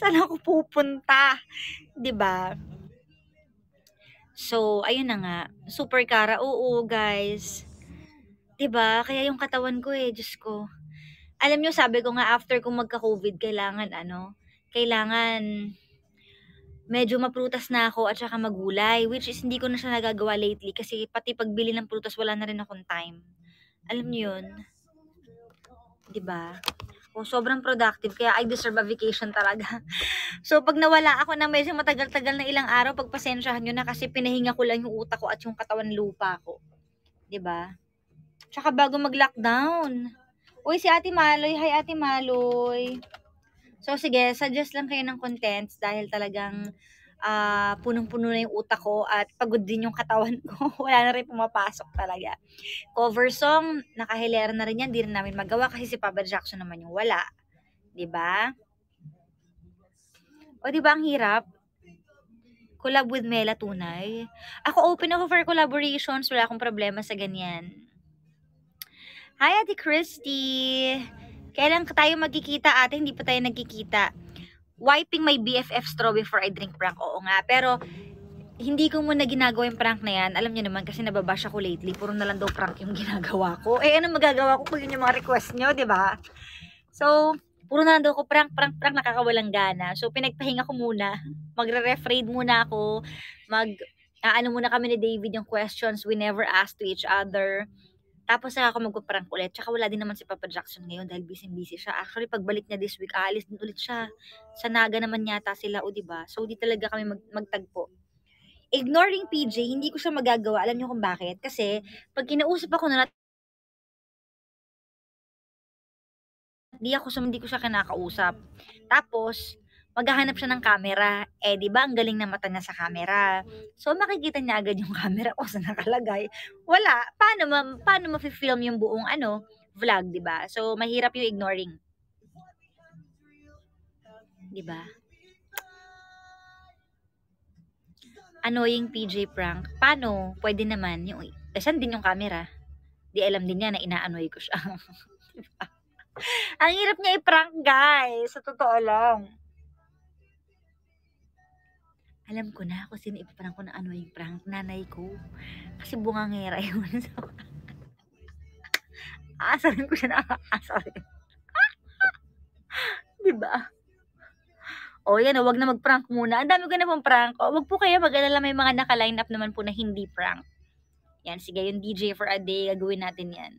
Saan ako pupunta? 'Di ba? So, ayun na nga. Super kara. Oo, guys. 'Di ba? Kaya yung katawan ko eh, Diyos ko. Alam nyo, sabi ko nga after kong magka-COVID, kailangan ano, kailangan medyo maprutas na ako at saka magulay, which is hindi ko na siya nagagawa lately kasi pati pagbili ng prutas wala na rin akong time. Alam niyo yun? 'Di ba? ko. Sobrang productive. Kaya I deserve a vacation talaga. so, pag nawala ako na medyo matagal-tagal na ilang araw, pagpasensyahan nyo na kasi pinahinga ko lang yung utak ko at yung katawan lupa ko. ba? Diba? Tsaka bago mag-lockdown. Uy, si Ate Maloy. Hi, Ate Maloy. So, sige, suggest lang kayo ng contents dahil talagang uh, punong-puno na yung utak ko at pagod din yung katawan ko. Wala na rin pumapasok talaga. Cover song, nakahilera na rin yan. Di rin namin magawa kasi si Papa Jackson naman yung wala. ba? Diba? O diba ang hirap? Collab with Mela Tunay. Ako open ako for collaborations. Wala akong problema sa ganyan. Hi, Ate Christy! Kailan tayo magkikita ate? Hindi pa tayo nagkikita wiping my BFF's straw before I drink prank. Oo nga, pero hindi ko muna ginagawa yung prank na yan. Alam niyo naman kasi nababash ako lately. Puro na lang daw prank yung ginagawa ko. Eh ano magagawa ko kung yun yung mga request nyo, 'di ba? So, puro na lang daw ko prank, prank, prank, nakakawalang gana. So, pinagpahinga ko muna. Magre-refraid muna ako. Mag, aano muna kami ni David yung questions we never asked to each other. Tapos saka ako magpa-prank ulit. Tsaka wala din naman si Papa Jackson ngayon dahil busy-busy siya. Actually, pagbalik niya this week, aalis din ulit siya. Sa Naga naman yata sila, o oh, ba diba? So, di talaga kami mag- magtagpo. Ignoring PJ, hindi ko siya magagawa. Alam niyo kung bakit? Kasi, pag kinausap ako na di ako sumindi ko siya kinakausap. Tapos, maghahanap siya ng camera. Eh, di ba, ang galing ng mata niya sa camera. So, makikita niya agad yung camera kung sa nakalagay. Wala. Paano, ma, paano ma-film yung buong ano, vlog, di ba? So, mahirap yung ignoring. Di ba? Annoying PJ prank. Paano? Pwede naman. Yung, eh, din yung camera? Di alam din niya na inaanoy ko siya. diba? Ang hirap niya i-prank, guys. Sa totoo lang alam ko na kung sino ipaprank ko na ano yung prank nanay ko kasi bungangera yun so aasarin ko siya na aasarin diba o yan wag na mag prank muna ang dami ko na pong prank o wag po kayo mag-alala may mga naka-line up naman po na hindi prank yan sige yung DJ for a day gagawin natin yan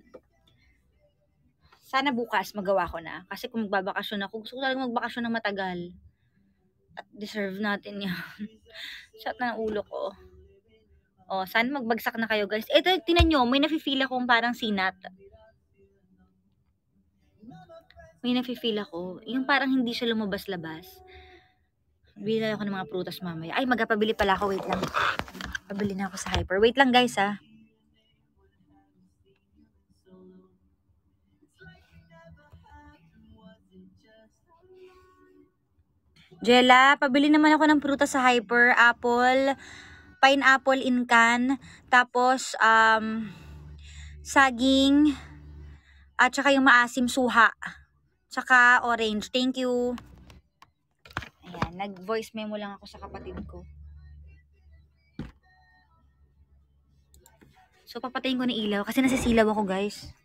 sana bukas magawa ko na kasi kung magbabakasyon ako gusto ko talaga magbakasyon ng matagal at deserve natin yan Shot na ng ulo ko. Oh, saan magbagsak na kayo, guys? Ito, tinan nyo, may nafe-feel akong parang sinat. May nafe-feel ako. Yung parang hindi siya lumabas-labas. Bili ako ng mga prutas mamaya. Ay, magpabili pala ako. Wait lang. Pabili na ako sa hyper. Wait lang, guys, ah. Jella, pabili naman ako ng prutas sa Hyper, apple, pineapple in can, tapos um, saging, at saka yung maasim suha, Tsaka orange. Thank you. Ayan, nag-voice memo lang ako sa kapatid ko. So, papatayin ko na ilaw kasi nasisilaw ako, guys.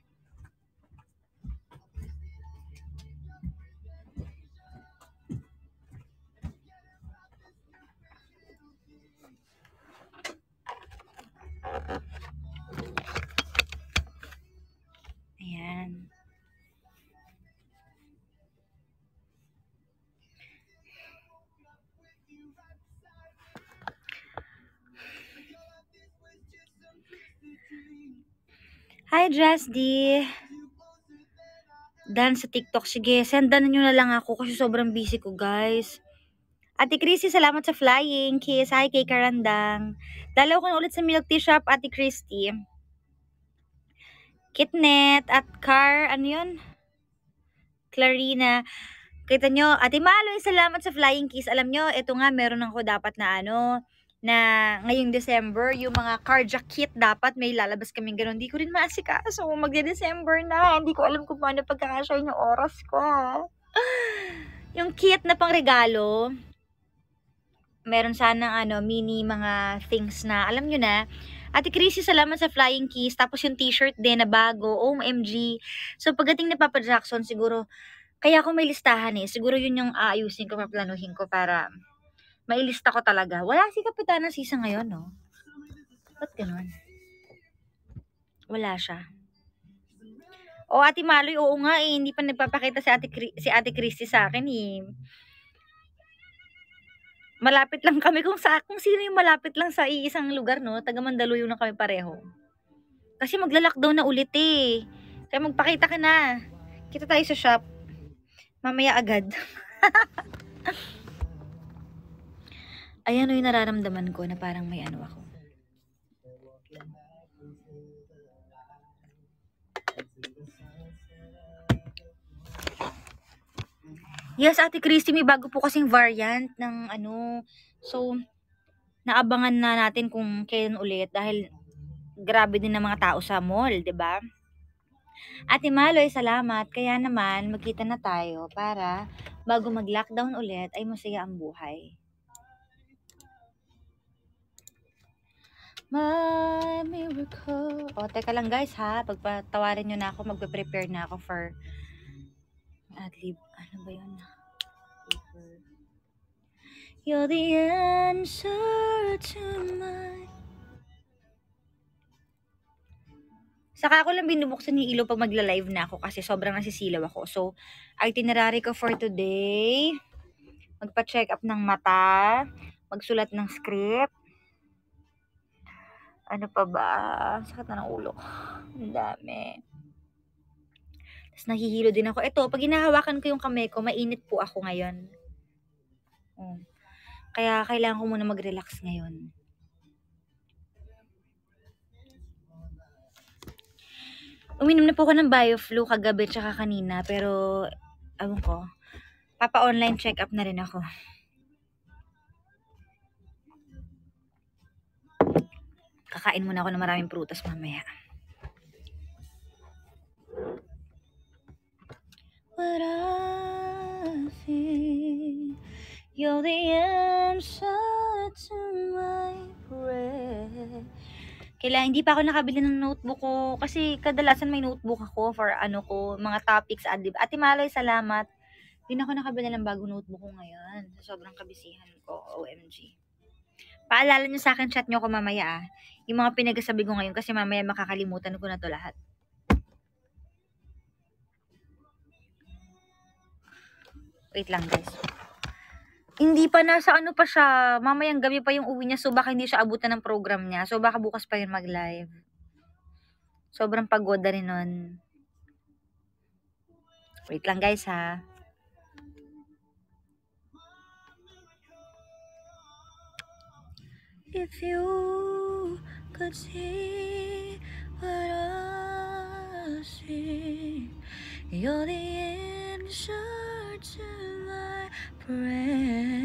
Hi, Jazz Dan sa TikTok. Sige, sendan nyo na lang ako kasi sobrang busy ko, guys. Ate Christy, salamat sa flying. Kiss. Hi, kay Karandang. Dalaw ko na ulit sa milk tea shop, Ate Christy. Kitnet at Car, ano yun? Clarina. Kita nyo, Ate Maloy, salamat sa flying kiss. Alam nyo, ito nga, meron ako dapat na ano, na ngayong December, yung mga cardiac kit dapat may lalabas kaming ganun. Hindi ko rin maasikaso. Magde-December na. Hindi ko alam kung paano pagkakasya yung oras ko. yung kit na pangregalo, meron sanang ano, mini mga things na, alam nyo na, Ate Chrissy, salamat sa flying keys. Tapos yung t-shirt din na bago, OMG. So pagdating na Papa Jackson, siguro, kaya ako may listahan eh. Siguro yun yung aayusin ko, maplanuhin ko para Mailista ko talaga. Wala si Kapitana Sisa ngayon, no? Ba't ganun? Wala siya. O, Ate Maloy, oo nga eh. Hindi pa nagpapakita si Ate, si Ate Christy sa akin eh. Malapit lang kami kung sa kung sino yung malapit lang sa iisang lugar, no? Taga Mandaluyong na kami pareho. Kasi magla-lockdown na ulit eh. Kaya magpakita ka na. Kita tayo sa shop. Mamaya agad. Ayan o yung nararamdaman ko na parang may ano ako. Yes, Ate Christy, may bago po kasing variant ng ano. So, naabangan na natin kung kailan ulit dahil grabe din ng mga tao sa mall, 'di ba? Ate Maloy, salamat. Kaya naman, magkita na tayo para bago mag-lockdown ulit ay masaya ang buhay. my miracle. O, teka lang guys ha. Pagpatawarin nyo na ako, magpe-prepare na ako for adlib. Ano ba yun? You're the answer to my... Saka ako lang binubuksan ni ilo pag magla-live na ako kasi sobrang nasisilaw ako. So, itinerary ko for today, magpa-check up ng mata, magsulat ng script, ano pa ba, sakit na ng ulo. Ang dami. Tapos nahihilo din ako. Ito, pag hinahawakan ko yung kamay ko, mainit po ako ngayon. Um, kaya kailangan ko muna mag-relax ngayon. Uminom na po ako ng bioflu kagabi tsaka kanina pero, awon ko, papa-online check-up na rin ako. Kakain muna ako ng maraming prutas mamaya. What I feel, you're the answer to my prayer. Kailangan hindi pa ako nakabili ng notebook ko kasi kadalasan may notebook ako for ano ko, mga topics, adib. Ate Maloy, salamat. Hindi ako nakabili ng bagong notebook ko ngayon. Sobrang kabisihan ko, OMG. Paalala nyo sa akin, chat nyo ko mamaya ah. Yung mga pinagsasabi ko ngayon kasi mamaya makakalimutan ko na to lahat. Wait lang guys. Hindi pa nasa ano pa siya. Mamayang gabi pa yung uwi niya so baka hindi siya abutan ng program niya. So baka bukas pa yun mag-live. Sobrang pagod na rin nun. Wait lang guys ha. If you could see what I see, you're the answer to my prayer.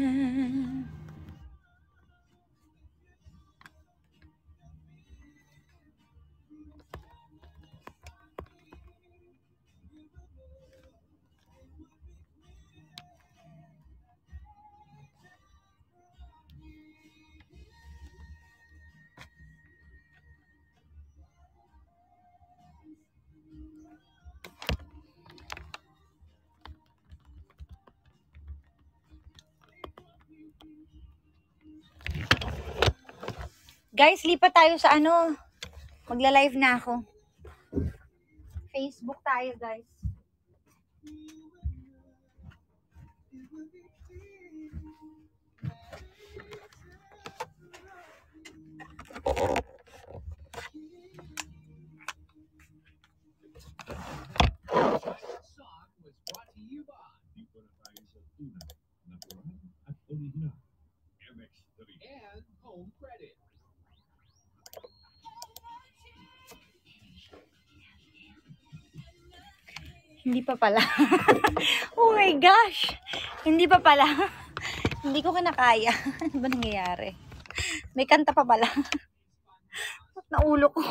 Guys, lipat tayo sa ano. Magla-live na ako. Facebook tayo, guys. Oh. Hindi pa pala. oh my gosh! Hindi pa pala. Hindi ko kinakaya. ano ba nangyayari? May kanta pa pala. Naulo ko.